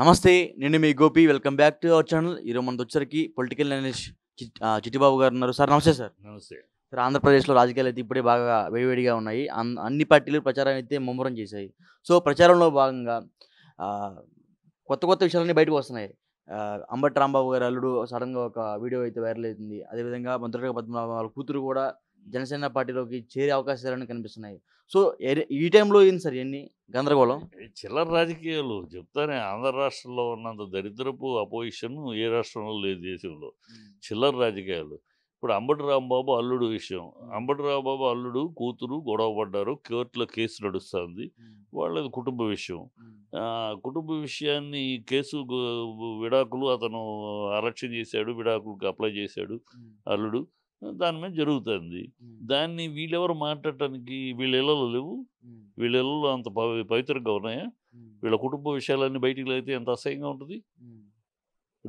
నమస్తే నేను మీ Gopi welcome back to our channel ఈరోజు మనతో వచ్చరికి పొలిటికల్ అనలిస్ట్ చిట్టిబాబు గారు ఉన్నారు సార్ నమస్తే సార్ నమస్తే సార్ ఆంధ్రప్రదేశ్లో రాజకీయాలు అయితే ఇప్పుడే బాగా వేడివేడిగా ఉన్నాయి అన్ని పార్టీలు ప్రచారం అయితే ముమ్మరం చేశాయి సో ప్రచారంలో భాగంగా కొత్త కొత్త విషయాలన్నీ బయటకు వస్తున్నాయి అంబటి రాంబాబు గారు అల్లుడు సడన్గా ఒక వీడియో అయితే వైరల్ అవుతుంది అదేవిధంగా మంత్రిగా పద్మనాభ వాళ్ళ కూతురు కూడా జనసేన పార్టీలోకి చేరే అవకాశాలను కనిపిస్తున్నాయి సో ఈ టైంలో ఏంది సార్ ఎన్ని గందరగోళం చిల్లర రాజకీయాలు చెప్తానే ఆంధ్ర రాష్ట్రంలో ఉన్నంత దరిద్రపు అపోజిషన్ ఏ రాష్ట్రంలో లేదు దేశంలో చిల్లర రాజకీయాలు ఇప్పుడు అంబటి రాంబాబు అల్లుడు విషయం అంబటి రాంబాబు అల్లుడు కూతురు గొడవ పడ్డారు కోర్టులో కేసు నడుస్తుంది వాళ్ళది కుటుంబ విషయం కుటుంబ విషయాన్ని కేసు విడాకులు అతను అలక్ష్యం చేశాడు విడాకులకు అప్లై చేశాడు అల్లుడు దాని మీద జరుగుతుంది దాన్ని వీళ్ళెవరు మాట్లాడటానికి వీళ్ళ ఇళ్ళలో లేవు వీళ్ళ ఇళ్ళలో అంత పవిత్రంగా ఉన్నాయా వీళ్ళ కుటుంబ విషయాలన్నీ బయటికి అయితే ఎంత అసహ్యంగా ఉంటుంది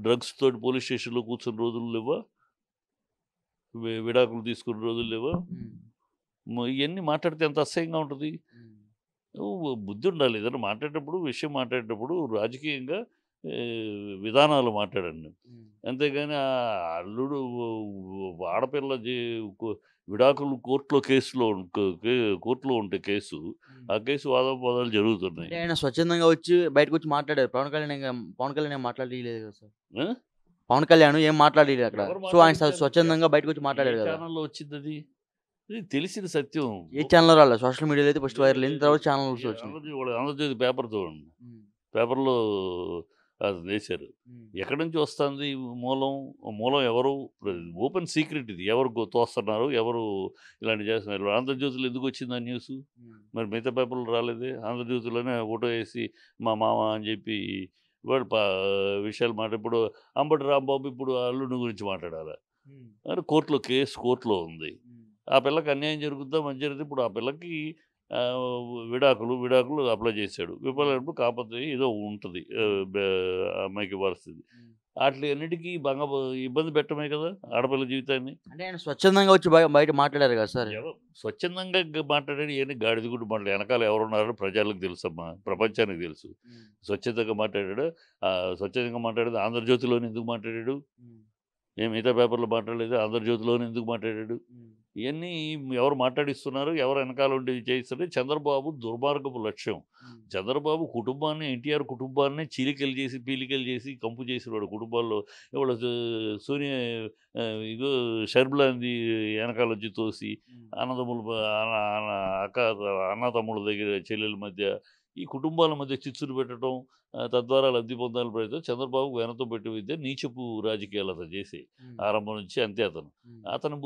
డ్రగ్స్ తోటి పోలీస్ స్టేషన్లో కూర్చున్న రోజులు లేవా విడాకులు తీసుకున్న రోజులు లేవా ఇవన్నీ మాట్లాడితే ఎంత అసహ్యంగా ఉంటుంది బుద్ధి ఉండాలి ఏదైనా మాట్లాడేటప్పుడు విషయం మాట్లాడేటప్పుడు రాజకీయంగా విధానాలు మాట్లాడండి అంతేగాని ఆ అల్లుడు ఆడపిల్ల విడాకులు కోర్టులో కేసులో కోర్టులో ఉంటే కేసు ఆ కేసు వాదోపవాదాలు జరుగుతున్నాయి ఆయన స్వచ్ఛందంగా వచ్చి బయటకు వచ్చి మాట్లాడారు పవన్ కళ్యాణ్ పవన్ కళ్యాణ్ మాట్లాడలేదు కదా సార్ పవన్ కళ్యాణ్ ఏం మాట్లాడలేదు అక్కడ సో ఆయన స్వచ్ఛందంగా బయటకు వచ్చి మాట్లాడారు కదా ఛానల్లో వచ్చింది అది ఇది సత్యం ఏ ఛానల్ రాలేదు సోషల్ మీడియాలో అయితే ఫస్ట్ వైరల్ అయిన తర్వాత ఛానల్ ఆంధ్రజ్యోతి పేపర్ చూడండి పేపర్లో అది వేశారు ఎక్కడి నుంచి వస్తుంది మూలం మూలం ఎవరు ఓపెన్ సీక్రెట్ ఇది ఎవరు తోస్తున్నారు ఎవరు ఇలాంటి చేస్తున్నారు ఆంధ్రజ్యోతిలో ఎందుకు వచ్చింది ఆ న్యూస్ మరి మిగతా పేపర్లు రాలేదే ఆంధ్రజ్యోతిలోనే ఓటో వేసి మా మామ అని చెప్పి వాడు విషయాలు మాట ఇప్పుడు అంబటి రాంబాబు ఇప్పుడు అల్లుడి గురించి మాట్లాడాలి కోర్టులో కేసు కోర్టులో ఉంది ఆ పిల్లకి అన్యాయం జరుగుతుందా మంచి ఇప్పుడు ఆ పిల్లకి విడాకులు విడాకులు అప్లై చేశాడు విఫలైనప్పుడు కాకపోతే ఏదో ఉంటుంది అమ్మాయికి పరిస్థితి వాటి అన్నిటికీ బాగా ఇబ్బంది పెట్టమే కదా ఆడపిల్ల జీవితాన్ని అంటే ఆయన స్వచ్ఛందంగా వచ్చి బయట మాట్లాడారు కదా సార్ స్వచ్ఛందంగా మాట్లాడాడు ఏమి గాడిది గుడ్డు మాట్లాడు వెనకాల ఎవరు ఉన్నారో ప్రజలకు తెలుసమ్మా ప్రపంచానికి తెలుసు స్వచ్ఛతంగా మాట్లాడాడు స్వచ్ఛతంగా మాట్లాడేది ఆంధ్రజ్యోతిలోని ఎందుకు మాట్లాడాడు ఏం మిగతా పేపర్లో మాట్లాడలేదు ఆంధ్రజ్యోతిలోని ఎందుకు మాట్లాడాడు ఇవన్నీ ఎవరు మాట్లాడిస్తున్నారు ఎవరు వెనకాల ఉండి చేయిస్తుంటే చంద్రబాబు దుర్మార్గపు లక్ష్యం చంద్రబాబు కుటుంబాన్ని ఎన్టీఆర్ కుటుంబాన్ని చీలికలు చేసి పీలికలు చేసి కంపు చేసినవాడు కుటుంబాల్లో ఇవాళ సూర్య ఇగో షర్బులాంది వెనకాల వచ్చి తోసి అన్నదమ్ములు అక్క అన్నదమ్ముల దగ్గర చెల్లెల మధ్య ఈ కుటుంబాల మధ్య చిచ్చులు పెట్టడం తద్వారా లబ్ధి పొందాలని ప్రయత్నం చంద్రబాబు వెనతో పెట్టి విద్య నీచపు రాజకీయాలు అతను చేసి ఆరంభం నుంచి అంతే అతను అతను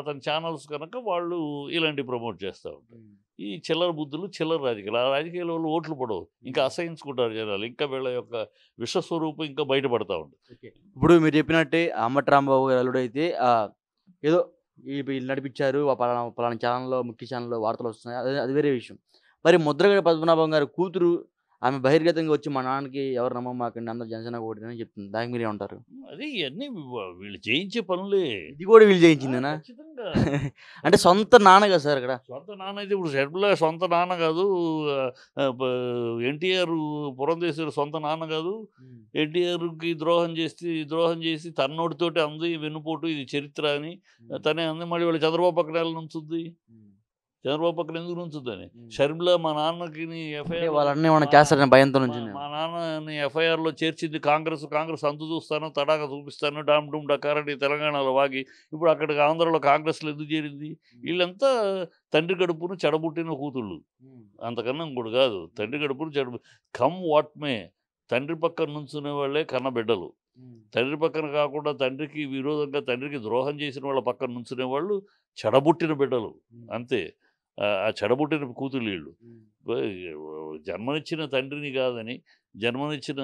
అతని ఛానల్స్ కనుక వాళ్ళు ఇలాంటి ప్రమోట్ చేస్తూ ఉంటారు ఈ చిల్లర బుద్ధులు చిల్లర రాజకీయాలు ఆ రాజకీయాల వాళ్ళు ఓట్లు పడవు ఇంకా అసహించుకుంటారు జనాలు ఇంకా వీళ్ళ యొక్క విశ్వస్వరూపం ఇంకా బయటపడతా ఉంటుంది ఇప్పుడు మీరు చెప్పినట్టే అమ్మటి రాంబాబు గారు అయితే ఏదో వీళ్ళు నడిపించారు పలానా పలానా ఛానల్లో ముఖ్య ఛానల్లో వార్తలు వస్తున్నాయి అది వేరే విషయం మరి ముద్రగడ పద్మనాభం గారి కూతురు ఆమె బహిర్గతంగా వచ్చి మా నాన్నకి ఎవరు నమ్మమాకండి అందరు జనసేన అని చెప్తుంది దానికి మీరు ఏమంటారు అదే ఇవన్నీ వీళ్ళు చేయించే పనులే ఇది కూడా వీళ్ళు చేయించిందేనా అంటే సొంత నాన్న కదా సార్ ఇక్కడ సొంత నాన్న అయితే ఇప్పుడు షర్మిల సొంత నాన్న కాదు ఎన్టీఆర్ పురంధేశ్వరి సొంత నాన్న కాదు ఎన్టీఆర్కి ద్రోహం చేసి ద్రోహం చేసి తన్నోడితోటి అంది వెన్నుపోటు ఇది చరిత్ర అని తనే అంది మళ్ళీ వీళ్ళు చంద్రబాబు పక్కన నుంచి చంద్రబాబు పక్కన ఎందుకు ఉంచుదని షర్మిల మా నాన్నకి ఎఫ్ఐఆర్ వాళ్ళన్నీ ఏమైనా చేస్తారని భయంతో నుంచి మా నాన్నని ఎఫ్ఐఆర్లో చేర్చింది కాంగ్రెస్ కాంగ్రెస్ అంతు చూస్తాను తడాక చూపిస్తాను డామ్ డూమ్ డకారని తెలంగాణలో వాగి ఇప్పుడు అక్కడికి ఆంధ్రలో కాంగ్రెస్లో ఎందుకు చేరింది వీళ్ళంతా తండ్రి గడుపును చెడబుట్టిన కూతుళ్ళు అంతకన్నా ఇంకోటి కాదు తండ్రి గడుపును చెడ కమ్ వాట్ మే తండ్రి పక్కన నుంచునే వాళ్ళే కన్న బిడ్డలు తండ్రి పక్కన కాకుండా తండ్రికి విరోధంగా తండ్రికి ద్రోహం చేసిన వాళ్ళ పక్కన నుంచునే వాళ్ళు చెడబుట్టిన బిడ్డలు అంతే ఆ చెడబుట్టిన కూతురు వీళ్ళు జన్మనిచ్చిన తండ్రిని కాదని జన్మనిచ్చిన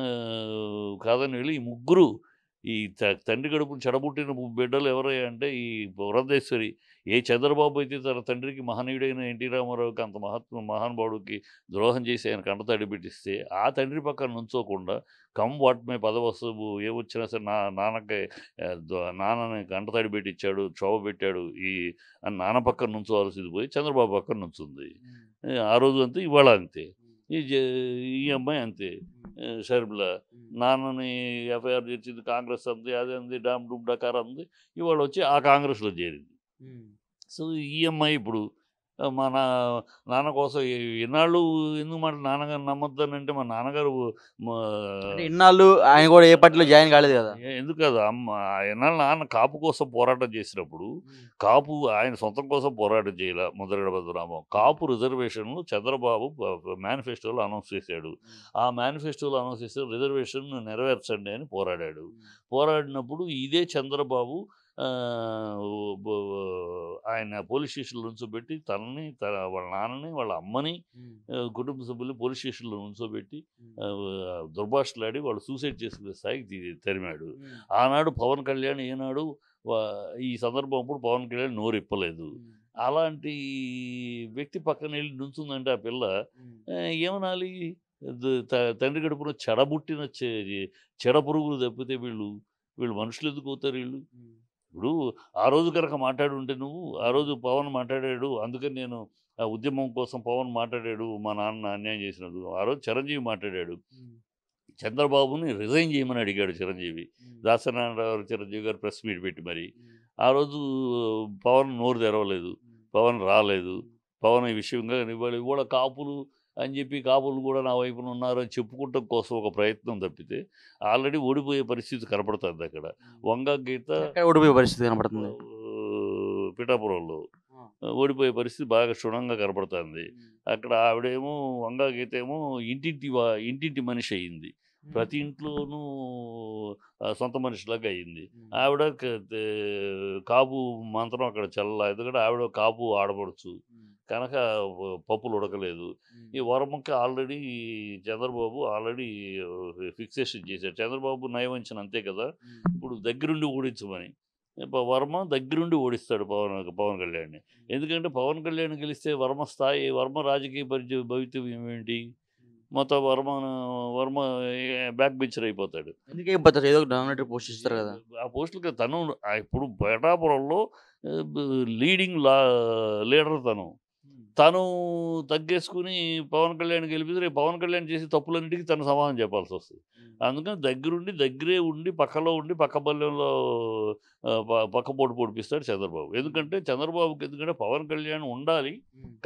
కాదని వెళ్ళి ఈ ముగ్గురు ఈ తండ్రి గడుపు చెడబుట్టిన బిడ్డలు ఎవరయ్యా అంటే ఈ వృద్ధేశ్వరి ఏ చంద్రబాబు అయితే తన తండ్రికి మహనీయుడైన ఎన్టీ రామారావుకి అంత మహత్వ మహానుభావుడికి ద్రోహం చేసి ఆయన కండతాడి పెట్టిస్తే ఆ తండ్రి పక్కన నుంచోకుండా కమ్ వాట్మే పదవస్తువు వచ్చినా సరే నా నాన్నక నాన్నని కండతాడి పెట్టించాడు క్షోభ పెట్టాడు ఈ నాన్న పక్కన నుంచోవలసింది పోయి చంద్రబాబు పక్కన నుంచుంది ఆ రోజు అంతే ఇవాళ అంతే ఈ ఈ అమ్మాయి అంతే షర్మిల నాన్నని ఎఫ్ఐఆర్ చేసింది కాంగ్రెస్ అంది అదే అంది డామ్ డూమ్ డకార్ అంది ఇవాళ వచ్చి ఆ కాంగ్రెస్లో చేరింది సో ఈఎంఐ ఇప్పుడు మా నా నాన్న కోసం ఇన్నాళ్ళు ఎందుకు మాట నాన్నగారు నమ్మొద్దని అంటే మా నాన్నగారు ఎన్నాళ్ళు ఆయన కూడా ఏ పార్టీలో జాయిన్ కాలేదు కదా ఎందుకు కదా అమ్మ ఎన్నాళ్ళు నాన్న కాపు కోసం పోరాటం చేసినప్పుడు కాపు ఆయన సొంతం కోసం పోరాటం చేయలే ముద్రగడ భద్రరామం కాపు రిజర్వేషన్లు చంద్రబాబు మేనిఫెస్టోలో అనౌన్స్ చేశాడు ఆ మేనిఫెస్టోలో అనౌన్స్ చేస్తే రిజర్వేషన్ నెరవేర్చండి అని పోరాడాడు పోరాడినప్పుడు ఇదే చంద్రబాబు ఆయన పోలీస్ స్టేషన్లో ఉంచోబెట్టి తనని తన వాళ్ళ నాన్నని వాళ్ళ అమ్మని కుటుంబ సభ్యులు పోలీస్ స్టేషన్లో ఉంచోబెట్టి దుర్భాషలాడి వాళ్ళు సూసైడ్ చేసుకునే స్థాయికి తరిమాడు ఆనాడు పవన్ కళ్యాణ్ ఏనాడు ఈ సందర్భం అప్పుడు పవన్ కళ్యాణ్ నోరిప్పలేదు అలాంటి వ్యక్తి పక్కన వెళ్ళి నుంచుందంటే ఆ పిల్ల ఏమనాలి తండ్రి గడుపున చెడబుట్టిన చెడ పురుగులు తప్పితే వీళ్ళు వీళ్ళు మనుషులు ఎందుకు అవుతారు వీళ్ళు ఇప్పుడు ఆ రోజు కనుక మాట్లాడి ఉంటే నువ్వు ఆ రోజు పవన్ మాట్లాడాడు అందుకని నేను ఆ ఉద్యమం కోసం పవన్ మాట్లాడాడు మా నాన్న అన్యాయం చేసినట్టు ఆ రోజు చిరంజీవి మాట్లాడాడు చంద్రబాబుని రిజైన్ చేయమని అడిగాడు చిరంజీవి దాసనారాయణరావు చిరంజీవి గారు ప్రెస్ మీట్ పెట్టి మరి ఆ రోజు పవన్ నోరు తెరవలేదు పవన్ రాలేదు పవన్ ఈ విషయంగా ఇవాళ ఇవాళ కాపులు అని చెప్పి కాపులు కూడా నా వైపున ఉన్నారు అని చెప్పుకోవటం కోసం ఒక ప్రయత్నం తప్పితే ఆల్రెడీ ఓడిపోయే పరిస్థితి కనపడుతుంది అక్కడ వంగ గీత ఓడిపోయే పరిస్థితి కనపడుతుంది పిఠాపురంలో ఓడిపోయే పరిస్థితి బాగా క్షుణంగా కనపడుతుంది అక్కడ ఆవిడేమో వంగ గీత ఏమో ఇంటింటి ఇంటింటి మనిషి అయింది ప్రతి ఇంట్లోనూ సొంత మనిషిలాగా అయింది ఆవిడ కాపు మంత్రం అక్కడ చల్లలా ఎందుకంటే ఆవిడ కాపు ఆడపడచ్చు కనుక పప్పులు ఉడకలేదు ఈ వరముక్క ఆల్రెడీ చంద్రబాబు ఆల్రెడీ ఫిక్సేషన్ చేశారు చంద్రబాబు నయవంచన అంతే కదా ఇప్పుడు దగ్గరుండి ఓడించమని వర్మ దగ్గరుండి ఓడిస్తాడు పవన్ పవన్ కళ్యాణ్ని ఎందుకంటే పవన్ కళ్యాణ్ గెలిస్తే వర్మ స్థాయి వర్మ రాజకీయ పరిచయ భవితవ్యం ఏంటి మొత్తం వర్మ వర్మ బ్యాక్ బెంచర్ అయిపోతాడు ఎందుకైపోతారు ఏదో నామినేటర్ పోస్ట్ ఇస్తారు కదా ఆ పోస్టులకి తను ఇప్పుడు బెటాపురంలో లీడింగ్ లా లీడర్ తను తను తగ్గేసుకుని పవన్ కళ్యాణ్ గెలిపితే పవన్ కళ్యాణ్ చేసే తప్పులన్నిటికీ తను సమాధానం చెప్పాల్సి వస్తుంది అందుకని దగ్గరుండి దగ్గరే ఉండి పక్కలో ఉండి పక్క బల్యంలో పక్క పోటు పొడిపిస్తాడు చంద్రబాబు ఎందుకంటే చంద్రబాబుకి ఎందుకంటే పవన్ కళ్యాణ్ ఉండాలి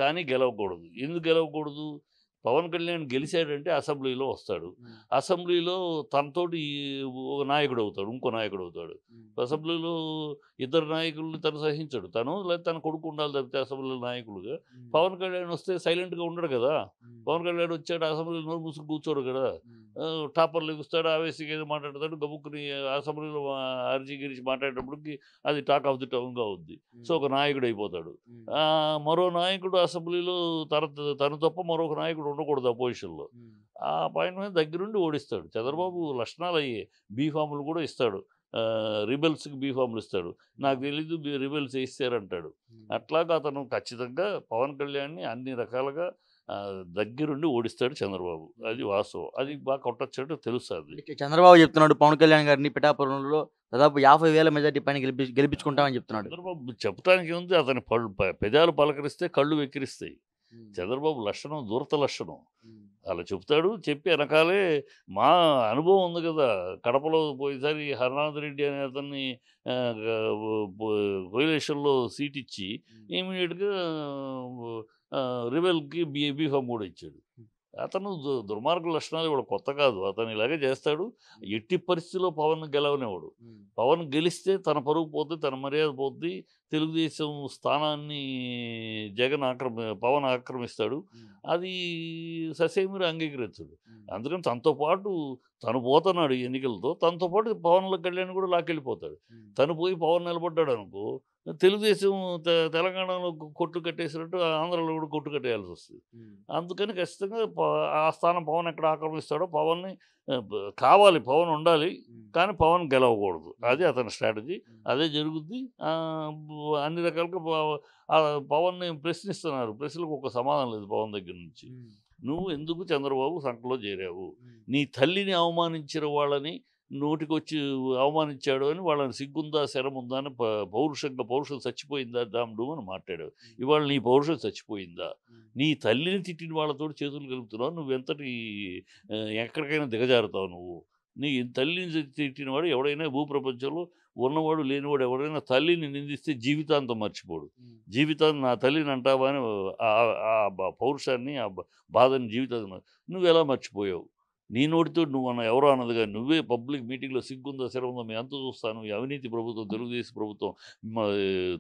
కానీ గెలవకూడదు ఎందుకు గెలవకూడదు పవన్ కళ్యాణ్ గెలిచాడంటే అసెంబ్లీలో వస్తాడు అసెంబ్లీలో తనతోటి ఒక నాయకుడు అవుతాడు ఇంకో నాయకుడు అవుతాడు అసెంబ్లీలో ఇద్దరు నాయకుల్ని తను సహించాడు తను లేదా తన కొడుకు ఉండాలి తప్పితే అసెంబ్లీలో నాయకులుగా పవన్ కళ్యాణ్ వస్తే సైలెంట్గా ఉండడు కదా పవన్ కళ్యాణ్ వచ్చాడు అసెంబ్లీలో నోరు మూసుకు కూర్చోడు కదా టాపర్లు ఇస్తాడు ఆవేశంగా ఏదో మాట్లాడతాడు గబుక్కుని అసెంబ్లీలో అర్జీ గురించి మాట్లాడేటప్పటికి అది టాక్ ఆఫ్ ది టౌన్గా ఉంది సో ఒక నాయకుడు అయిపోతాడు మరో నాయకుడు అసెంబ్లీలో తన తను తప్ప మరొక నాయకుడు ఉండకూడదు అపోజిషన్లో ఆ పాయింట్ మీద దగ్గరుండి ఓడిస్తాడు చంద్రబాబు లక్షణాలు అయ్యే బీఫాములు కూడా ఇస్తాడు రిబెల్స్కి బీఫామ్లు ఇస్తాడు నాకు తెలీదు రిబెల్స్ వేస్తారంటాడు అట్లాగా అతను ఖచ్చితంగా పవన్ కళ్యాణ్ని అన్ని రకాలుగా దగ్గరుండి ఓడిస్తాడు చంద్రబాబు అది వాస్తవం అది బాగా కొట్టచ్చాడు తెలుస్తుంది చంద్రబాబు చెప్తున్నాడు పవన్ కళ్యాణ్ గారిని పిఠాపురంలో దాదాపు యాభై వేల మెజార్టీ పైన గెలిపి గెలిపించుకుంటామని చెప్తున్నాడు చంద్రబాబు చెప్పడానికి ఉంది అతని పళ్ళు పెదాలు పలకరిస్తే కళ్ళు వెక్కిరిస్తాయి చంద్రబాబు లక్షణం దూరత లక్షణం అలా చెప్తాడు చెప్పి వెనకాలే మా అనుభవం ఉంది కదా కడపలో పోయేసారి హరినాథ్ రెడ్డి అనే అతన్ని పోయిలేషన్లో సీట్ ఇచ్చి ఇమీడియట్గా రివెల్కి బీఏబీ ఫమ్ కూడా ఇచ్చాడు అతను దుర్మార్గుల లక్షణాలు ఇవాడు కొత్త కాదు అతను ఇలాగే చేస్తాడు ఎట్టి పరిస్థితిలో పవన్ గెలవనేవాడు పవన్ గెలిస్తే తన పరుగు పోతే తన మర్యాద పోద్ది తెలుగుదేశం స్థానాన్ని జగన్ ఆక్రమ పవన్ ఆక్రమిస్తాడు అది ససేమిరు అంగీకరించడు అందుకని తనతో పాటు తను పోతున్నాడు ఎన్నికలతో తనతో పాటు పవన్ కళ్యాణ్ కూడా లాక్కెళ్ళిపోతాడు తను పోయి పవన్ నిలబడ్డాడు అనుకో తెలుగుదేశం తెలంగాణలో కొట్టు కట్టేసినట్టు ఆంధ్రలో కూడా కొట్టు కట్టేయాల్సి వస్తుంది అందుకని ఖచ్చితంగా ఆ స్థానం పవన్ ఎక్కడ ఆక్రమిస్తాడో పవన్ని కావాలి పవన్ ఉండాలి కానీ పవన్ గెలవకూడదు అది అతని స్ట్రాటజీ అదే జరుగుద్ది అన్ని రకాలుగా పవన్ని ప్రశ్నిస్తున్నారు ప్రశ్నలకు ఒక సమాధానం లేదు పవన్ దగ్గర నుంచి నువ్వు ఎందుకు చంద్రబాబు సంఖలో చేరావు నీ తల్లిని అవమానించిన వాళ్ళని నోటికొచ్చి అవమానించాడు అని వాళ్ళని సిగ్గుందా శరం ఉందా అని పౌరుషంగా పౌరుషం చచ్చిపోయిందా దాముడు అని మాట్లాడాడు ఇవాళ నీ పౌరుషం చచ్చిపోయిందా నీ తల్లిని తిట్టిన వాళ్ళతో చేతులు కలుపుతున్నావు నువ్వెంతటి ఎక్కడికైనా దిగజారుతావు నువ్వు నీ తల్లిని తిట్టినవాడు ఎవడైనా భూప్రపంచంలో ఉన్నవాడు లేనివాడు ఎవడైనా తల్లిని నిందిస్తే జీవితాంతం మర్చిపోడు జీవితాన్ని నా తల్లిని అంటావా అని ఆ పౌరుషాన్ని ఆ బాధని జీవితాన్ని నువ్వు ఎలా మర్చిపోయావు నీ నోటితో నువ్వు అన్న ఎవరో కానీ నువ్వే పబ్లిక్ మీటింగ్లో సిగ్గుందో శరముందో మేము ఎంత చూస్తాను ఈ అవినీతి ప్రభుత్వం తెలుగుదేశం ప్రభుత్వం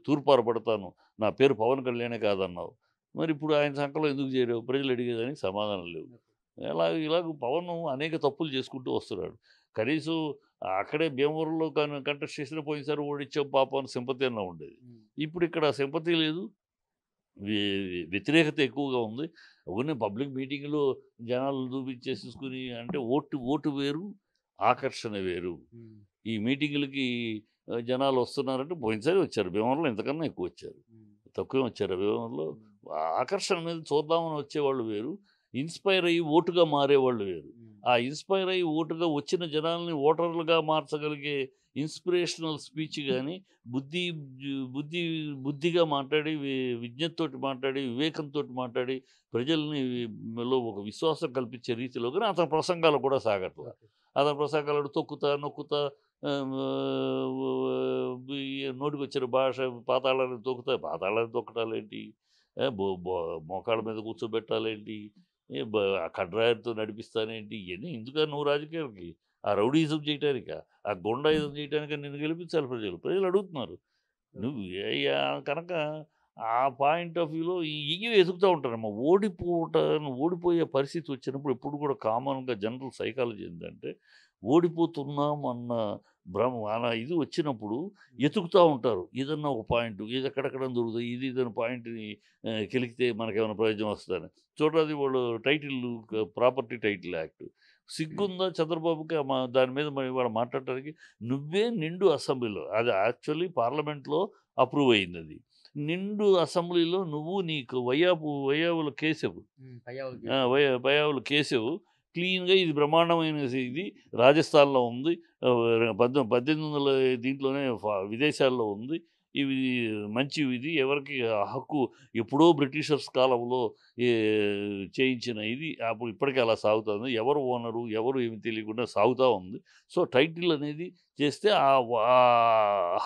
తూర్పారు పడతాను నా పేరు పవన్ కళ్యాణే కాదన్నావు మరి ఇప్పుడు ఆయన సంఖలో ఎందుకు చేరావు ప్రజలు అడిగేదని సమాధానం లేవు ఇలా ఇలాగ పవన్ అనేక తప్పులు చేసుకుంటూ వస్తున్నాడు కనీసం అక్కడే భీమవరంలో కంటెస్ట్ చేసిన పోయినసారి ఓడిచ్చాం పాపం సింపతి అన్న ఉండేది ఇప్పుడు ఇక్కడ సింపతి లేదు వ్యతిరేకత ఎక్కువగా ఉంది అవన్నీ పబ్లిక్ మీటింగ్లో జనాలు చూపించేసుకుని అంటే ఓటు ఓటు వేరు ఆకర్షణ వేరు ఈ మీటింగులకి జనాలు వస్తున్నారంటే పోయినసారి వచ్చారు భీమవరంలో ఇంతకన్నా ఎక్కువ వచ్చారు తక్కువే వచ్చారు భీమవరంలో ఆకర్షణ మీద చూద్దామని వచ్చేవాళ్ళు వేరు ఇన్స్పైర్ అయ్యి ఓటుగా మారేవాళ్ళు వేరు ఆ ఇన్స్పైర్ అయ్యి ఓటుగా వచ్చిన జనాల్ని ఓటర్లుగా మార్చగలిగే ఇన్స్పిరేషనల్ స్పీచ్ కానీ బుద్ధి బుద్ధి బుద్ధిగా మాట్లాడి విజ్ఞతతో మాట్లాడి వివేకంతో మాట్లాడి ప్రజల్ని ఒక విశ్వాసం కల్పించే రీతిలో కానీ అతని ప్రసంగాలు కూడా సాగట్లేదు అతని ప్రసంగాలు తొక్కుతా నొక్కుతా నోటికి వచ్చిన భాష పాతాళాన్ని తొక్కుతా పాతాళాన్ని తొక్కటాలేంటి మోకాళ్ళ మీద కూర్చోబెట్టాలేంటి కడ్రాయర్తో నడిపిస్తానేంటి ఇవన్నీ ఎందుకు నువ్వు రాజకీయాలకి ఆ రౌడీజం చేయడానిక ఆ గుండాయుధం చేయటానిక నేను గెలిపించాలి ప్రజలు ప్రజలు అడుగుతున్నారు నువ్వు కనుక ఆ పాయింట్ ఆఫ్ వ్యూలో ఇవి ఉంటారు అమ్మా ఓడిపోట ఓడిపోయే పరిస్థితి వచ్చినప్పుడు ఎప్పుడు కూడా కామన్గా జనరల్ సైకాలజీ ఏంటంటే ఓడిపోతున్నాం అన్న భ్రమ అలా ఇది వచ్చినప్పుడు ఎతుకుతూ ఉంటారు ఏదన్నా ఒక పాయింట్ ఇది ఎక్కడెక్కడ దొరుకుతుంది ఇది ఏదైనా పాయింట్ని కెలికితే మనకేమైనా ప్రయోజనం వస్తుందని చూడాలి వాళ్ళు టైటిల్ ప్రాపర్టీ టైటిల్ యాక్ట్ సిగ్గుందా చంద్రబాబుకి దాని మీద మరి వాళ్ళు మాట్లాడటానికి నువ్వే నిండు అసెంబ్లీలో అది యాక్చువల్లీ పార్లమెంట్లో అప్రూవ్ అయింది అది నిండు అసెంబ్లీలో నువ్వు నీకు వయ్యాపు వయ్యావులు వయ వయ్యావులు కేసవు క్లీన్గా ఇది బ్రహ్మాండమైన ఇది రాజస్థాన్లో ఉంది పద్దె పద్దెనిమిది వందల దీంట్లోనే విదేశాల్లో ఉంది ఇవి మంచి ఇది ఎవరికి హక్కు ఎప్పుడో బ్రిటిషర్స్ కాలంలో చేయించిన ఇది అప్పుడు ఇప్పటికీ అలా సాగుతుంది ఎవరు ఓనరు ఎవరు ఏమి తెలియకుండా సాగుతూ ఉంది సో టైటిల్ అనేది చేస్తే ఆ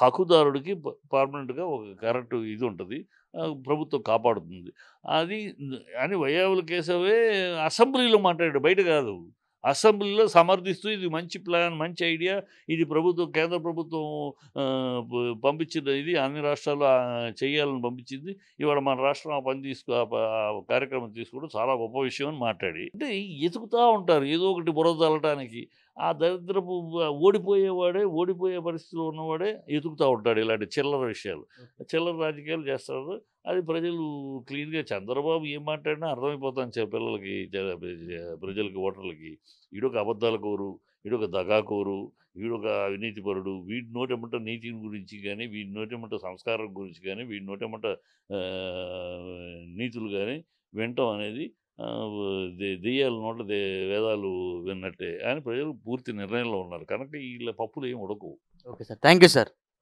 హక్కుదారుడికి పర్మనెంట్గా ఒక కరెక్ట్ ఇది ఉంటుంది ప్రభుత్వం కాపాడుతుంది అది అని వయ్యావుల కేశవే అసెంబ్లీలో మాట్లాడాడు బయట కాదు అసెంబ్లీలో సమర్థిస్తూ ఇది మంచి ప్లాన్ మంచి ఐడియా ఇది ప్రభుత్వం కేంద్ర ప్రభుత్వం పంపించిన ఇది అన్ని రాష్ట్రాలు చేయాలని పంపించింది ఇవాళ మన రాష్ట్రం ఆ పని తీసుకు కార్యక్రమం తీసుకోవడం చాలా గొప్ప విషయం అని మాట్లాడి అంటే ఎతుకుతూ ఉంటారు ఏదో ఒకటి బురద తల్లటానికి ఆ దరిద్రపు ఓడిపోయేవాడే ఓడిపోయే పరిస్థితిలో ఉన్నవాడే ఎదుగుతూ ఉంటాడు ఇలాంటి చిల్లర విషయాలు చిల్లర రాజకీయాలు చేస్తారు అది ప్రజలు క్లీన్గా చంద్రబాబు ఏం మాట్లాడినా అర్థమైపోతాను పిల్లలకి ప్రజలకి ఓటర్లకి ఈడొక అబద్ధాల కోరు ఈడొక దగాకోరు వీడొక అవినీతిపరుడు వీడి నోటెమట నీతిని గురించి కానీ వీడి నోటెమట సంస్కారం గురించి కానీ వీడి నోటెమట నీతులు కానీ వినటం అనేది దెయ్యాల నోట వేదాలు విన్నట్టే అని ప్రజలు పూర్తి నిర్ణయంలో ఉన్నారు కనుక వీళ్ళ పప్పులు ఏమి ఉడకవు okay sir thank you sir